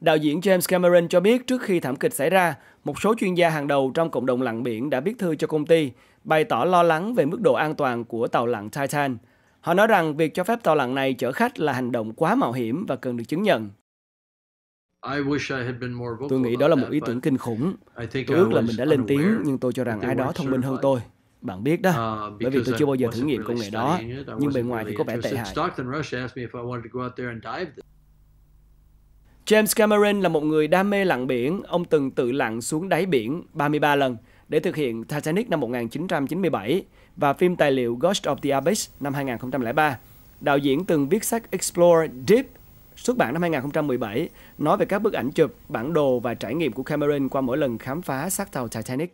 Đạo diễn James Cameron cho biết trước khi thảm kịch xảy ra, một số chuyên gia hàng đầu trong cộng đồng lặn biển đã viết thư cho công ty, bày tỏ lo lắng về mức độ an toàn của tàu lặn Titan. Họ nói rằng việc cho phép tàu lặn này chở khách là hành động quá mạo hiểm và cần được chứng nhận. Tôi nghĩ đó là một ý tưởng kinh khủng. Tôi ước là mình đã lên tiếng, nhưng tôi cho rằng ai đó thông minh hơn tôi. Bạn biết đó, uh, bởi vì tôi chưa bao giờ thử nghiệm công nghệ đó, nhưng bề ngoài thì có vẻ tệ hại. James Cameron là một người đam mê lặn biển. Ông từng tự lặn xuống đáy biển 33 lần để thực hiện Titanic năm 1997 và phim tài liệu Ghost of the Abyss năm 2003. Đạo diễn từng viết sách Explore Deep xuất bản năm 2017 nói về các bức ảnh chụp, bản đồ và trải nghiệm của Cameron qua mỗi lần khám phá xác tàu Titanic.